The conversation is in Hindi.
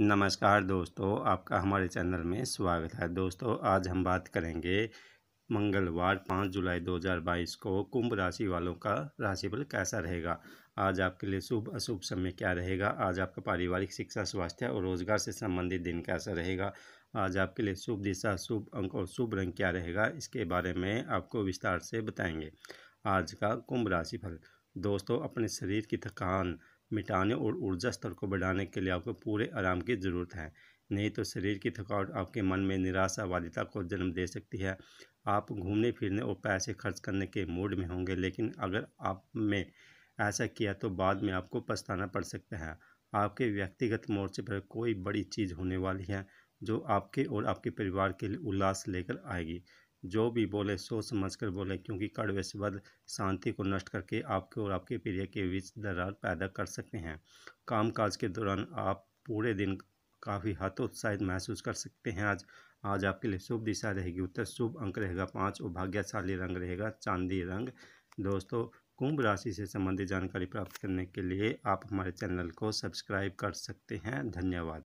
नमस्कार दोस्तों आपका हमारे चैनल में स्वागत है दोस्तों आज हम बात करेंगे मंगलवार पाँच जुलाई 2022 को कुंभ राशि वालों का राशिफल कैसा रहेगा आज आपके लिए शुभ अशुभ समय क्या रहेगा आज आपका पारिवारिक शिक्षा स्वास्थ्य और रोजगार से संबंधित दिन कैसा रहेगा आज आपके लिए शुभ दिशा शुभ अंक और शुभ रंग क्या रहेगा इसके बारे में आपको विस्तार से बताएंगे आज का कुंभ राशिफल दोस्तों अपने शरीर की थकान मिटाने और ऊर्जा स्तर को बढ़ाने के लिए आपको पूरे आराम की ज़रूरत है नहीं तो शरीर की थकावट आपके मन में निराशा को जन्म दे सकती है आप घूमने फिरने और पैसे खर्च करने के मूड में होंगे लेकिन अगर आप में ऐसा किया तो बाद में आपको पछताना पड़ सकता है आपके व्यक्तिगत मोर्चे पर कोई बड़ी चीज़ होने वाली है जो आपके और आपके परिवार के लिए उल्लास लेकर आएगी जो भी बोले सोच समझ कर बोले क्योंकि कड़वे शब्द शांति को नष्ट करके आपके और आपके प्रिय के बीच दरार पैदा कर सकते हैं कामकाज के दौरान आप पूरे दिन काफ़ी हतोत्साहित महसूस कर सकते हैं आज आज आपके लिए शुभ दिशा रहेगी उत्तर शुभ अंक रहेगा पाँच और भाग्यशाली रंग रहेगा चांदी रंग दोस्तों कुंभ राशि से संबंधित जानकारी प्राप्त करने के लिए आप हमारे चैनल को सब्सक्राइब कर सकते हैं धन्यवाद